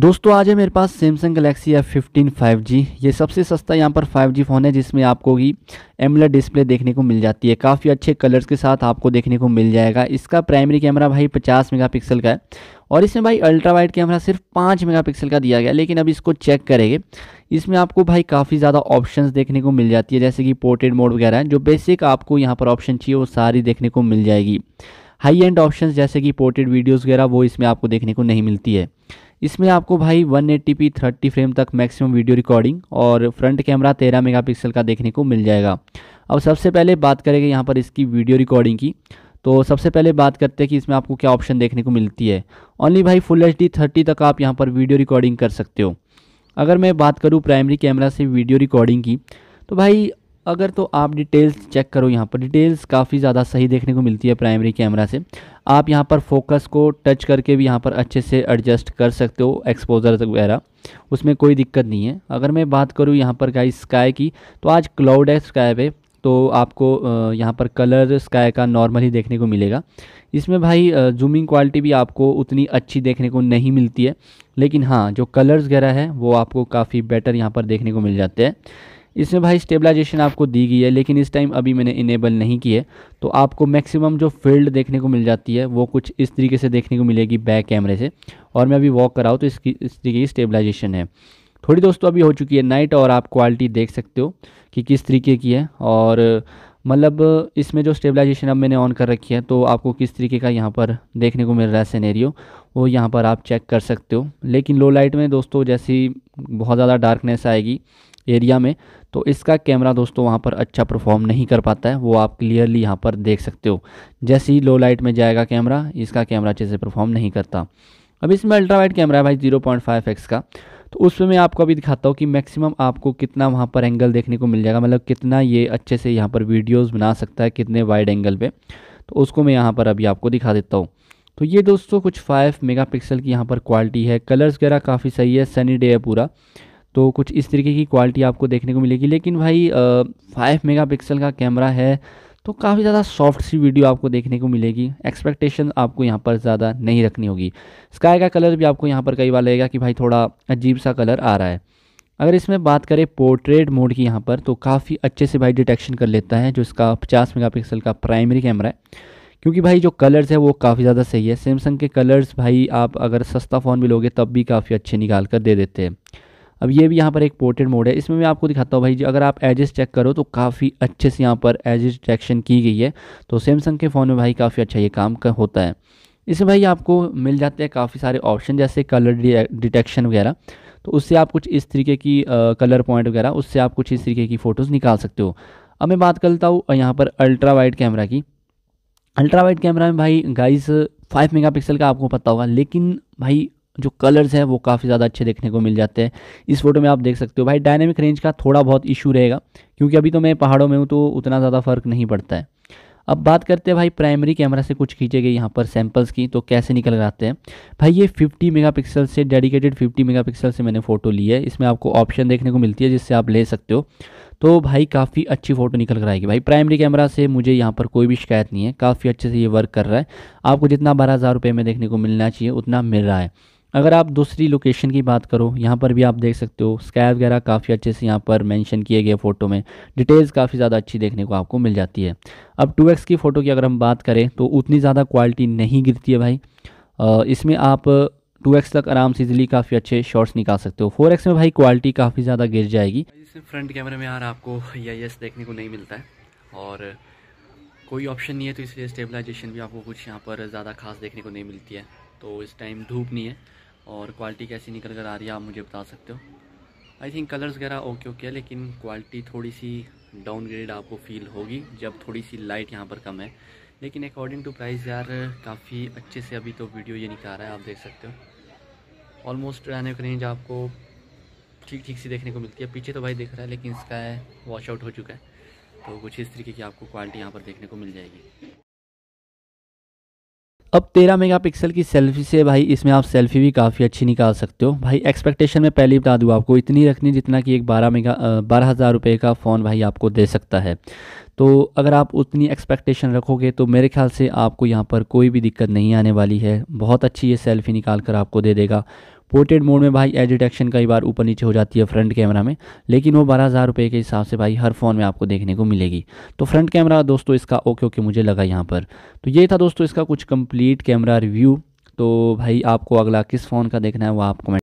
दोस्तों आज है मेरे पास Samsung Galaxy F fifteen five G ये सबसे सस्ता यहाँ पर फाइव जी फ़ोन है जिसमें आपको भी एमलेट डिस्प्ले देखने को मिल जाती है काफ़ी अच्छे कलर्स के साथ आपको देखने को मिल जाएगा इसका प्राइमरी कैमरा भाई 50 मेगापिक्सल का है और इसमें भाई अल्ट्रा वाइड कैमरा सिर्फ पाँच मेगापिक्सल का दिया गया लेकिन अब इसको चेक करेंगे इसमें आपको भाई काफ़ी ज़्यादा ऑप्शंस देखने को मिल जाती है जैसे कि पोर्ट्रेट मोड वगैरह जो बेसिक आपको यहाँ पर ऑप्शन चाहिए वो सारी देखने को मिल जाएगी हाई एंड ऑप्शन जैसे कि पोर्ट्रेट वीडियोज़ वगैरह वो इसमें आपको देखने को नहीं मिलती है इसमें आपको भाई पी थर्टी फ्रेम तक मैक्सिमम वीडियो रिकॉर्डिंग और फ्रंट कैमरा 13 मेगापिक्सल का देखने को मिल जाएगा अब सबसे पहले बात करेंगे यहाँ पर इसकी वीडियो रिकॉर्डिंग की तो सबसे पहले बात करते हैं कि इसमें आपको क्या ऑप्शन देखने को मिलती है ओनली भाई फुल एच डी थर्टी तक आप यहाँ पर वीडियो रिकॉर्डिंग कर सकते हो अगर मैं बात करूँ प्राइमरी कैमरा से वीडियो रिकॉर्डिंग की तो भाई अगर तो आप डिटेल्स चेक करो यहाँ पर डिटेल्स काफ़ी ज़्यादा सही देखने को मिलती है प्राइमरी कैमरा से आप यहाँ पर फोकस को टच करके भी यहाँ पर अच्छे से एडजस्ट कर सकते हो एक्सपोजर वगैरह उसमें कोई दिक्कत नहीं है अगर मैं बात करूँ यहाँ पर गाइस स्काई की तो आज क्लाउड है स्काई पे तो आपको यहाँ पर कलर स्काई का नॉर्मल ही देखने को मिलेगा इसमें भाई जूमिंग क्वालिटी भी आपको उतनी अच्छी देखने को नहीं मिलती है लेकिन हाँ जो कलर्स वगैरह है वो आपको काफ़ी बेटर यहाँ पर देखने को मिल जाते हैं इसमें भाई स्टेबलाइजेशन आपको दी गई है लेकिन इस टाइम अभी मैंने इनेबल नहीं की है तो आपको मैक्सिमम जो फील्ड देखने को मिल जाती है वो कुछ इस तरीके से देखने को मिलेगी बैक कैमरे से और मैं अभी वॉक कराऊँ तो इसकी इस तरीके की स्टेबलाइजेशन है थोड़ी दोस्तों अभी हो चुकी है नाइट और आप क्वालिटी देख सकते हो कि किस तरीके की है और मतलब इसमें जो स्टेबलाइजेशन अब मैंने ऑन कर रखी है तो आपको किस तरीके का यहाँ पर देखने को मिल रहा है सिनेरियो वो यहाँ पर आप चेक कर सकते हो लेकिन लो लाइट में दोस्तों जैसी बहुत ज़्यादा डार्कनेस आएगी एरिया में तो इसका कैमरा दोस्तों वहाँ पर अच्छा परफॉर्म नहीं कर पाता है वो आप क्लियरली यहाँ पर देख सकते हो जैसे ही लो लाइट में जाएगा कैमरा इसका कैमरा अच्छे से परफॉर्म नहीं करता अब इसमें अल्ट्रा वाइट कैमरा है भाई जीरो पॉइंट फाइव एक्स का तो उसमें मैं आपको अभी दिखाता हूँ कि मैक्सिमम आपको कितना वहाँ पर एंगल देखने को मिल जाएगा मतलब कितना ये अच्छे से यहाँ पर वीडियोज़ बना सकता है कितने वाइड एंगल पर तो उसको मैं यहाँ पर अभी आपको दिखा देता हूँ तो ये दोस्तों कुछ 5 मेगापिक्सल की यहाँ पर क्वालिटी है कलर्स वगैरह काफ़ी सही है सनी डे है पूरा तो कुछ इस तरीके की क्वालिटी आपको देखने को मिलेगी लेकिन भाई फाइव मेगा का कैमरा है तो काफ़ी ज़्यादा सॉफ्ट सी वीडियो आपको देखने को मिलेगी एक्सपेक्टेशन आपको यहाँ पर ज़्यादा नहीं रखनी होगी स्काई का कलर भी आपको यहाँ पर कई बार लगेगा कि भाई थोड़ा अजीब सा कलर आ रहा है अगर इसमें बात करें पोर्ट्रेट मोड की यहाँ पर तो काफ़ी अच्छे से भाई डिटेक्शन कर लेता है जो इसका पचास मेगा का प्राइमरी कैमरा है क्योंकि भाई जो कलर्स है वो काफ़ी ज़्यादा सही है सैमसंग के कलर्स भाई आप अगर सस्ता फ़ोन भी लोगे तब भी काफ़ी अच्छे निकाल कर दे देते हैं अब ये भी यहाँ पर एक पोर्ट्रेट मोड है इसमें मैं आपको दिखाता हूँ भाई जी अगर आप एजेस चेक करो तो काफ़ी अच्छे से यहाँ पर एजेस डिटेक्शन की गई है तो सैमसंग के फ़ोन में भाई काफ़ी अच्छा ये काम का होता है इसमें भाई आपको मिल जाते हैं काफ़ी सारे ऑप्शन जैसे कलर डिटेक्शन वगैरह तो उससे आप कुछ इस तरीके की आ, कलर पॉइंट वगैरह उससे आप कुछ इस तरीके की फ़ोटोज़ निकाल सकते हो अब मैं बात करता हूँ यहाँ पर अल्ट्रा वाइड कैमरा की अल्ट्रा वाइड कैमरा में भाई गाइस 5 मेगापिक्सल का आपको पता होगा लेकिन भाई जो कलर्स हैं वो काफ़ी ज़्यादा अच्छे देखने को मिल जाते हैं इस फोटो में आप देख सकते हो भाई डायनेमिक रेंज का थोड़ा बहुत इशू रहेगा क्योंकि अभी तो मैं पहाड़ों में हूँ तो उतना ज़्यादा फ़र्क नहीं पड़ता है अब बात करते हैं भाई प्राइमरी कैमरा से कुछ खींचे गए यहाँ पर सैंपल्स की तो कैसे निकल आते हैं भाई ये 50 मेगापिक्सल से डेडिकेटेड 50 मेगापिक्सल से मैंने फ़ोटो ली है इसमें आपको ऑप्शन देखने को मिलती है जिससे आप ले सकते हो तो भाई काफ़ी अच्छी फ़ोटो निकल कर आएगी भाई प्राइमरी कैमरा से मुझे यहाँ पर कोई भी शिकायत नहीं है काफ़ी अच्छे से ये वर्क कर रहा है आपको जितना बारह हज़ार रुपये में देखने को मिलना चाहिए उतना मिल रहा है अगर आप दूसरी लोकेशन की बात करो यहाँ पर भी आप देख सकते हो स्काई वगैरह काफ़ी अच्छे से यहाँ पर मेंशन किए गए फ़ोटो में डिटेल्स काफ़ी ज़्यादा अच्छी देखने को आपको मिल जाती है अब 2x की फ़ोटो की अगर हम बात करें तो उतनी ज़्यादा क्वालिटी नहीं गिरती है भाई इसमें आप 2x तक आराम से इजिली काफ़ी अच्छे शॉर्ट्स निकाल सकते हो फोर में भाई क्वालिटी काफ़ी ज़्यादा गिर जाएगी सिर्फ फ्रंट कैमरे में यार आपको ई e देखने को नहीं मिलता है और कोई ऑप्शन नहीं है तो इसलिए स्टेबलाइजेशन भी आपको कुछ यहाँ पर ज़्यादा खास देखने को नहीं मिलती है तो इस टाइम धूप नहीं है और क्वालिटी कैसी निकल कर आ रही है आप मुझे बता सकते हो आई थिंक कलर्स वगैरह ओके ओके है लेकिन क्वालिटी थोड़ी सी डाउनग्रेड आपको फील होगी जब थोड़ी सी लाइट यहाँ पर कम है लेकिन अकॉर्डिंग टू प्राइस यार काफ़ी अच्छे से अभी तो वीडियो ये निकल रहा है आप देख सकते हो ऑलमोस्ट रहने का रेंज आपको ठीक ठीक सी देखने को मिलती है पीछे तो भाई देख रहा है लेकिन इसका वॉश आउट हो चुका है तो कुछ इस तरीके की आपको क्वालिटी यहाँ पर देखने को मिल जाएगी अब 13 मेगापिक्सल की सेल्फी से भाई इसमें आप सेल्फी भी काफ़ी अच्छी निकाल सकते हो भाई एक्सपेक्टेशन में पहले बता दूँ आपको इतनी रखनी जितना कि एक 12 मेगा बारह हज़ार रुपये का फ़ोन भाई आपको दे सकता है तो अगर आप उतनी एक्सपेक्टेशन रखोगे तो मेरे ख्याल से आपको यहाँ पर कोई भी दिक्कत नहीं आने वाली है बहुत अच्छी ये सेल्फ़ी निकाल कर आपको दे देगा पोर्ट्रेट मोड में भाई एज डिटेक्शन कई बार ऊपर नीचे हो जाती है फ्रंट कैमरा में लेकिन वो बारह हज़ार रुपये के हिसाब से भाई हर फ़ोन में आपको देखने को मिलेगी तो फ्रंट कैमरा दोस्तों इसका ओके ओके मुझे लगा यहाँ पर तो ये था दोस्तों इसका कुछ कम्प्लीट कैमरा रिव्यू तो भाई आपको अगला किस फ़ोन का देखना है वो आप कमेंट